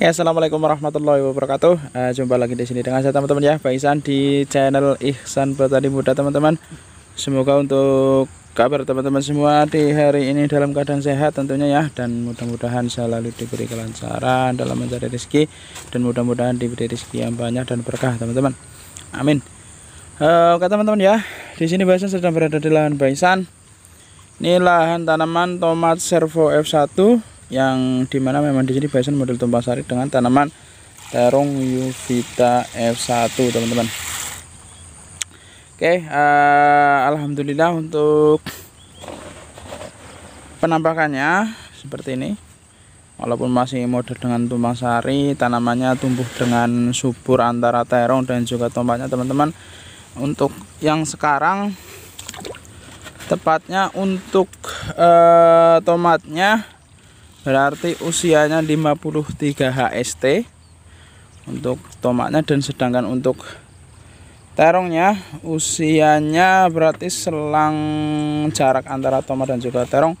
assalamualaikum warahmatullahi wabarakatuh. Uh, jumpa lagi di sini dengan saya teman-teman ya, Bang di channel Ihsan Petani Muda teman-teman. Semoga untuk kabar teman-teman semua di hari ini dalam keadaan sehat tentunya ya dan mudah-mudahan selalu diberi kelancaran dalam mencari rezeki dan mudah-mudahan diberi rezeki yang banyak dan berkah teman-teman. Amin. Uh, Oke teman-teman ya, di sini Bang sedang berada di lahan Bang Ini lahan tanaman tomat servo F1 yang dimana memang di sini Bison model tumpang sari dengan tanaman terong Yuvita F1 teman-teman Oke uh, Alhamdulillah untuk penampakannya seperti ini walaupun masih model dengan tumpang sari tanamannya tumbuh dengan subur antara terong dan juga tombaknya teman-teman untuk yang sekarang tepatnya untuk uh, tomatnya berarti usianya 53 HST untuk tomatnya dan sedangkan untuk terongnya usianya berarti selang jarak antara tomat dan juga terong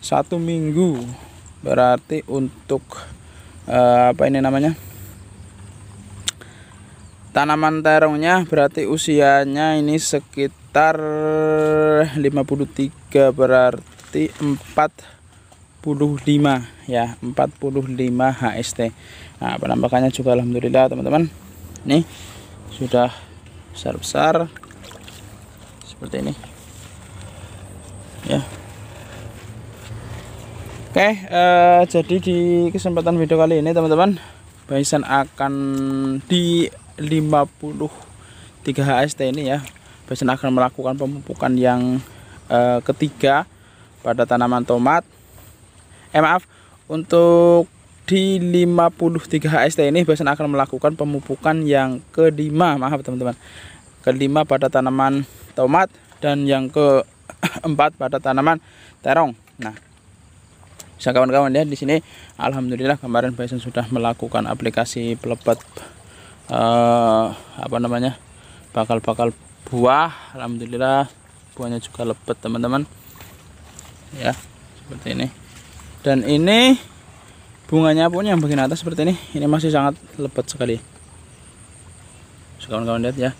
satu minggu berarti untuk eh, apa ini namanya tanaman terongnya berarti usianya ini sekitar 53 berarti 4 ya 45 HST nah penampakannya juga Alhamdulillah teman-teman ini sudah besar-besar seperti ini ya Oke, eh, jadi di kesempatan video kali ini teman-teman, Bison akan di 53 HST ini ya. Bison akan melakukan pemupukan yang eh, ketiga pada tanaman tomat eh maaf untuk di 53 HST ini biasanya akan melakukan pemupukan yang kelima maaf teman-teman kelima pada tanaman tomat dan yang keempat pada tanaman terong nah bisa kawan-kawan lihat di sini alhamdulillah kemarin biasanya sudah melakukan aplikasi pelepet eh, apa namanya bakal-bakal buah alhamdulillah buahnya juga lepet teman-teman ya seperti ini dan ini bunganya pun yang bagian atas seperti ini ini masih sangat lebat sekali kawan-kawan lihat ya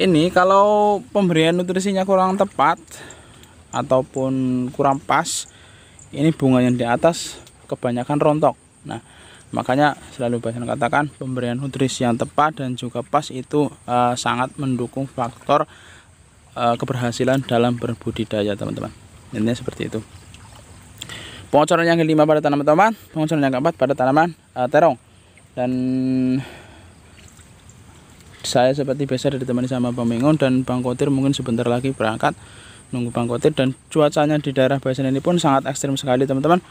ini kalau pemberian nutrisinya kurang tepat ataupun kurang pas ini bunga yang di atas kebanyakan rontok nah makanya selalu banyak katakan pemberian nutrisi yang tepat dan juga pas itu uh, sangat mendukung faktor uh, keberhasilan dalam berbudidaya teman-teman Ini seperti itu pengocoran yang kelima pada tanaman tomat pengocoran yang keempat pada tanaman uh, terong dan saya seperti biasa ditemani sama Bang dan Bang Kotir mungkin sebentar lagi berangkat nunggu Bang Kotir dan cuacanya di daerah Basin ini pun sangat ekstrim sekali teman-teman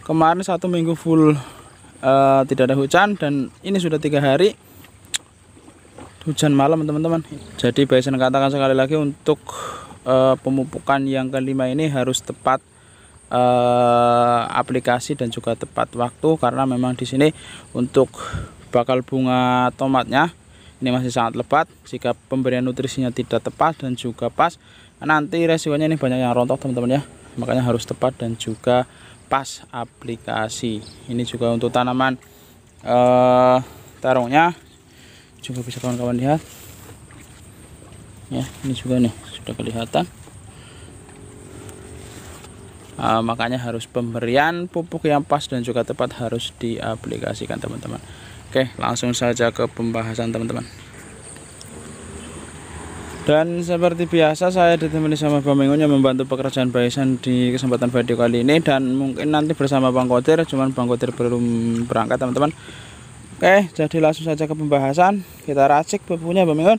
kemarin satu minggu full uh, tidak ada hujan dan ini sudah tiga hari hujan malam teman-teman jadi Basin katakan sekali lagi untuk uh, pemupukan yang kelima ini harus tepat eh, aplikasi dan juga tepat waktu karena memang di sini untuk bakal bunga tomatnya ini masih sangat lebat jika pemberian nutrisinya tidak tepat dan juga pas nanti resikonya ini banyak yang rontok teman-teman ya makanya harus tepat dan juga pas aplikasi ini juga untuk tanaman eh, terongnya juga bisa kawan-kawan lihat ya ini juga nih sudah kelihatan Eh, makanya harus pemberian pupuk yang pas dan juga tepat harus diaplikasikan teman-teman oke langsung saja ke pembahasan teman-teman dan seperti biasa saya ditemani sama Bang yang membantu pekerjaan Baisan di kesempatan video kali ini dan mungkin nanti bersama Bang Kotir cuman Bang Kotir belum berangkat teman-teman oke jadi langsung saja ke pembahasan kita racik pupuknya Bang Mingun.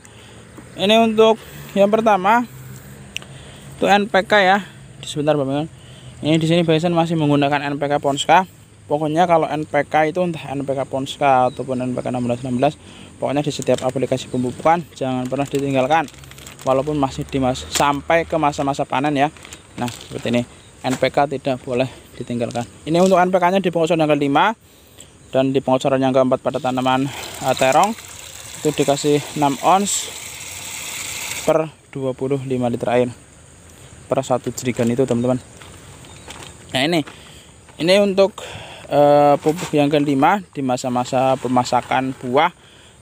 ini untuk yang pertama untuk NPK ya sebentar Bang Mingun ini di sini Bison masih menggunakan NPK Ponska pokoknya kalau NPK itu entah NPK Ponska ataupun NPK 1616 pokoknya di setiap aplikasi pembukaan jangan pernah ditinggalkan walaupun masih di masa, sampai ke masa-masa panen ya nah seperti ini NPK tidak boleh ditinggalkan ini untuk NPK nya di pengocoran yang kelima dan di pengocoran yang keempat pada tanaman eh, terong itu dikasih 6 ons per 25 liter air per satu jerigan itu teman-teman nah ini ini untuk eh, pupuk yang kelima di masa-masa pemasakan buah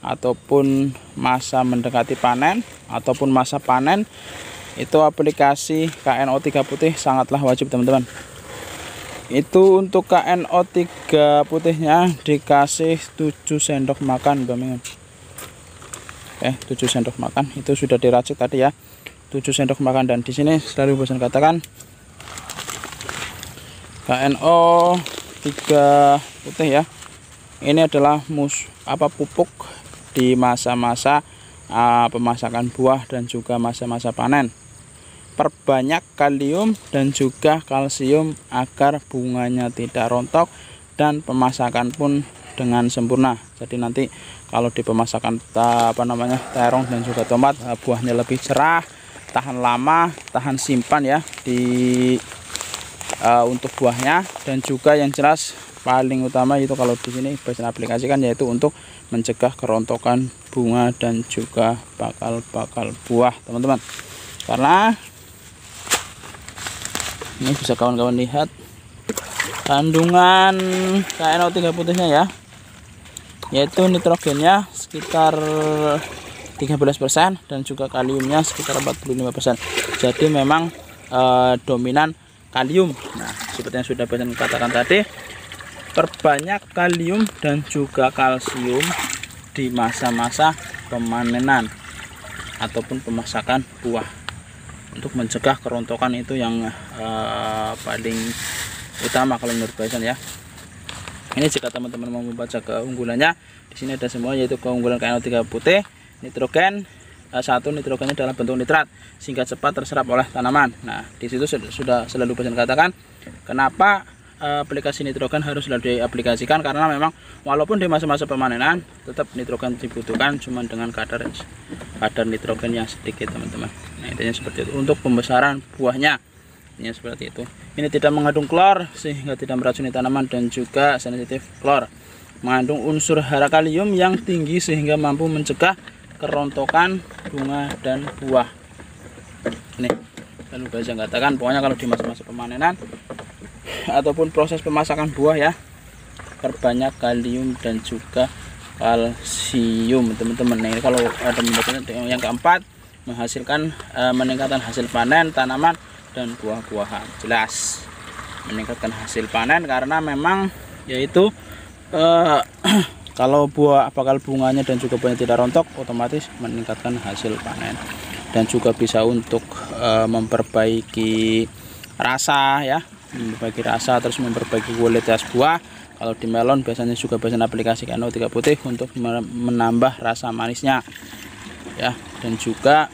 ataupun masa mendekati panen ataupun masa panen itu aplikasi KNO3 putih sangatlah wajib teman-teman itu untuk KNO3 putihnya dikasih 7 sendok makan teman-teman. eh 7 sendok makan itu sudah diracik tadi ya 7 sendok makan dan di sini selalu bosan katakan Kno 3 putih ya ini adalah mus apa pupuk di masa-masa uh, pemasakan buah dan juga masa-masa panen perbanyak kalium dan juga kalsium agar bunganya tidak rontok dan pemasakan pun dengan sempurna jadi nanti kalau di pemasakan ah, apa namanya terong dan juga tomat ah, buahnya lebih cerah tahan lama tahan simpan ya di uh, untuk buahnya dan juga yang jelas paling utama itu kalau di sini bisa aplikasikan yaitu untuk mencegah kerontokan bunga dan juga bakal-bakal buah teman-teman karena ini bisa kawan-kawan lihat kandungan KNO3 putihnya ya yaitu nitrogennya sekitar 13% dan juga kaliumnya sekitar 45% jadi memang eh, dominan kalium nah seperti yang sudah banyak katakan tadi perbanyak kalium dan juga kalsium di masa-masa pemanenan ataupun pemasakan buah untuk mencegah kerontokan itu yang uh, paling utama kalau menurut Bison ya ini jika teman-teman mau membaca keunggulannya di sini ada semua yaitu keunggulan KNO3 putih nitrogen Eh, satu nitrogennya dalam bentuk nitrat sehingga cepat terserap oleh tanaman. Nah, di situ sudah selalu pesan katakan kenapa eh, aplikasi nitrogen harus selalu diaplikasikan karena memang walaupun di masa-masa pemanenan tetap nitrogen dibutuhkan cuma dengan kadar kadar nitrogen yang sedikit teman-teman nah intinya seperti itu untuk pembesaran buahnya ini seperti itu ini tidak mengandung klor sehingga tidak meracuni tanaman dan juga sensitif klor mengandung unsur hara kalium yang tinggi sehingga mampu mencegah kerontokan bunga dan buah nih lalu guys yang katakan pokoknya kalau di masa-masa pemanenan ataupun proses pemasakan buah ya perbanyak kalium dan juga kalsium teman-teman nah, nih kalau ada yang keempat menghasilkan e, meningkatkan hasil panen tanaman dan buah-buahan jelas meningkatkan hasil panen karena memang yaitu e, Kalau buah bakal bunganya dan juga buahnya tidak rontok, otomatis meningkatkan hasil panen dan juga bisa untuk e, memperbaiki rasa ya, memperbaiki rasa terus memperbaiki kualitas buah. Kalau di melon biasanya juga biasanya aplikasikan O3 putih untuk menambah rasa manisnya. Ya, dan juga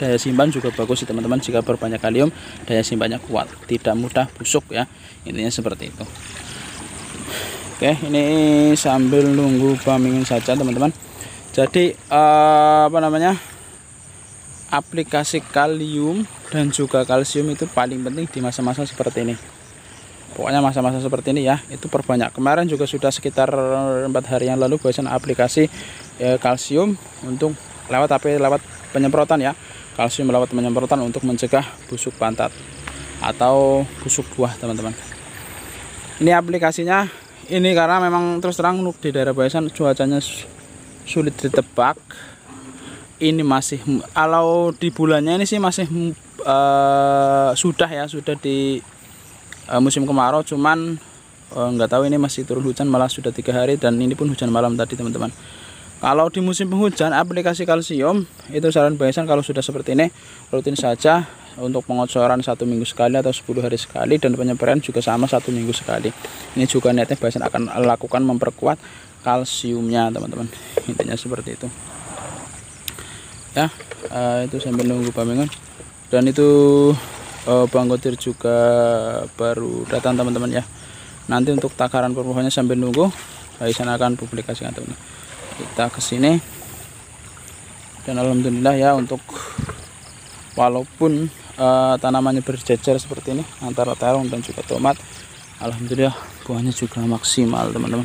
daya simpan juga bagus teman-teman jika berbanyak kalium daya simpannya kuat tidak mudah busuk ya intinya seperti itu Oke, ini sambil nunggu pamingin saja teman-teman. Jadi uh, apa namanya? Aplikasi kalium dan juga kalsium itu paling penting di masa-masa seperti ini. Pokoknya masa-masa seperti ini ya, itu perbanyak. Kemarin juga sudah sekitar empat hari yang lalu bosan aplikasi ya, kalsium untuk lewat tapi lewat penyemprotan ya. Kalsium lewat penyemprotan untuk mencegah busuk pantat atau busuk buah, teman-teman. Ini aplikasinya ini karena memang terus terang di daerah Bayasan cuacanya sulit ditebak ini masih kalau di bulannya ini sih masih uh, sudah ya sudah di uh, musim kemarau cuman eh, nggak uh, tahu ini masih turun hujan malah sudah tiga hari dan ini pun hujan malam tadi teman-teman kalau di musim penghujan aplikasi kalsium itu saran Bayasan kalau sudah seperti ini rutin saja untuk pengocoran satu minggu sekali atau 10 hari sekali dan penyemprotan juga sama satu minggu sekali ini juga niatnya biasanya akan lakukan memperkuat kalsiumnya teman-teman intinya seperti itu ya uh, itu sambil nunggu pamingan dan itu uh, Bang Gotir juga baru datang teman-teman ya nanti untuk takaran perbuahannya sambil nunggu Bahasan akan publikasikan teman, teman kita kesini dan alhamdulillah ya untuk walaupun uh, tanamannya berjejer seperti ini antara terong dan juga tomat Alhamdulillah buahnya juga maksimal teman-teman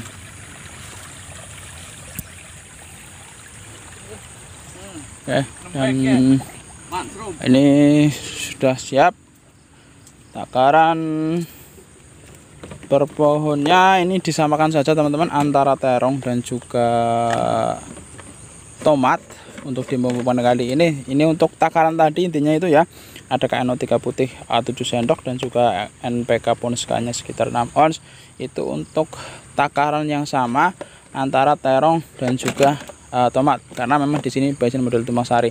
oke dan ini sudah siap takaran per ini disamakan saja teman-teman antara terong dan juga tomat untuk di pembukaan kali ini ini untuk takaran tadi intinya itu ya ada KNO3 putih A7 sendok dan juga NPK ponskanya sekitar 6 ons itu untuk takaran yang sama antara terong dan juga uh, tomat karena memang di sini bagian model tumasari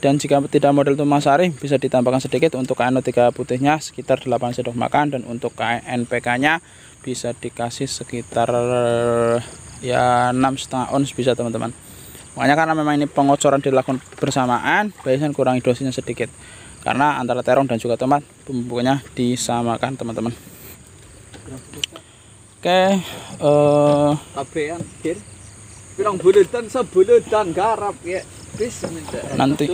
dan jika tidak model tumasari bisa ditambahkan sedikit untuk KNO3 putihnya sekitar 8 sendok makan dan untuk NPK nya bisa dikasih sekitar ya 6 setengah ons bisa teman-teman makanya karena memang ini pengocoran dilakukan bersamaan biasanya kurangi dosisnya sedikit karena antara terong dan juga tomat pembukanya disamakan teman-teman oke okay, eh, uh, garap ya nanti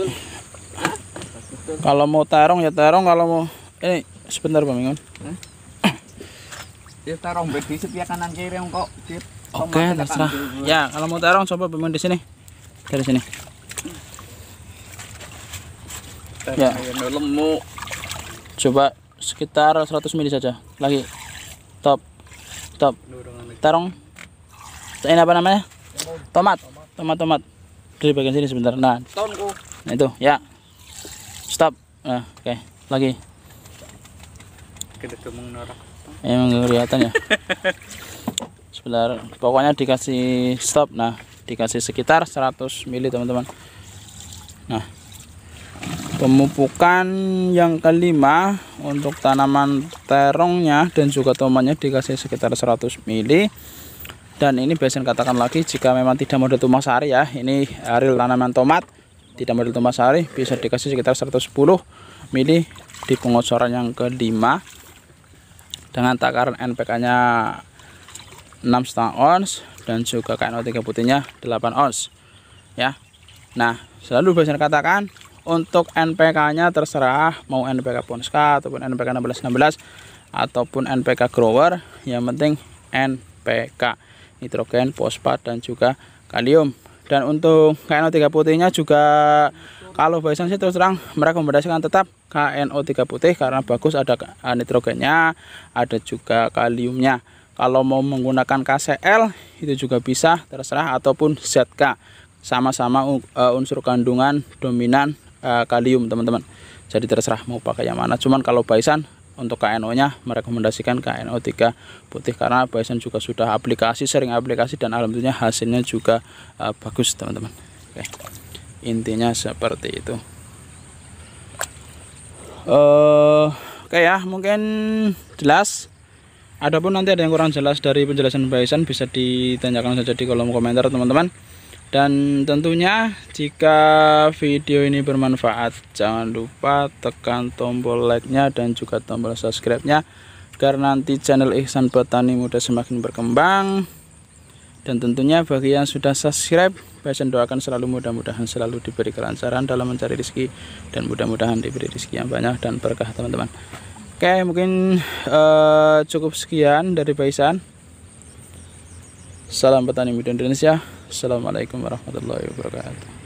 kalau mau terong ya terong kalau mau ini eh, sebentar Pak Mingun ya terong bedi ya kanan kiri kok oke terserah ya kalau mau terong coba pemain di sini dari sini ya coba sekitar 100 mili saja lagi top top tarong ini apa namanya tomat tomat tomat dari bagian sini sebentar nah nah itu ya stop nah, oke okay. lagi emang kelihatan ya sebentar pokoknya dikasih stop nah dikasih sekitar 100 ml teman-teman nah pemupukan yang kelima untuk tanaman terongnya dan juga tomatnya dikasih sekitar 100 ml dan ini biasanya katakan lagi jika memang tidak model tumah sari ya ini real tanaman tomat tidak model tumah sari bisa dikasih sekitar 110 ml di pengocoran yang kelima dengan takaran NPK nya 6,5 ons dan juga KNO3 putihnya 8 ons ya nah selalu biasanya katakan untuk NPK-nya terserah mau NPK Ponska ataupun NPK 1616 ataupun NPK grower yang penting NPK nitrogen fosfat dan juga kalium dan untuk KNO3 putihnya juga kalau biasanya sih terus terang merekomendasikan tetap KNO3 putih karena bagus ada eh, nitrogennya ada juga kaliumnya kalau mau menggunakan KCL itu juga bisa terserah ataupun ZK sama-sama e, unsur kandungan dominan e, kalium teman-teman jadi terserah mau pakai yang mana cuman kalau Baisan untuk KNO nya merekomendasikan KNO 3 putih karena Baisan juga sudah aplikasi sering aplikasi dan alhamdulillah hasilnya juga e, bagus teman-teman Oke. intinya seperti itu uh, Oke ya mungkin jelas Adapun nanti ada yang kurang jelas dari penjelasan Mbak bisa ditanyakan saja di kolom komentar teman-teman. Dan tentunya jika video ini bermanfaat jangan lupa tekan tombol like-nya dan juga tombol subscribe-nya agar nanti channel Ihsan Petani Muda semakin berkembang. Dan tentunya bagi yang sudah subscribe, Bahasan doakan selalu mudah-mudahan selalu diberi kelancaran dalam mencari rezeki dan mudah-mudahan diberi rezeki yang banyak dan berkah teman-teman. Oke, mungkin uh, cukup sekian dari Baisan. Salam petani muda Indonesia. Assalamualaikum warahmatullahi wabarakatuh.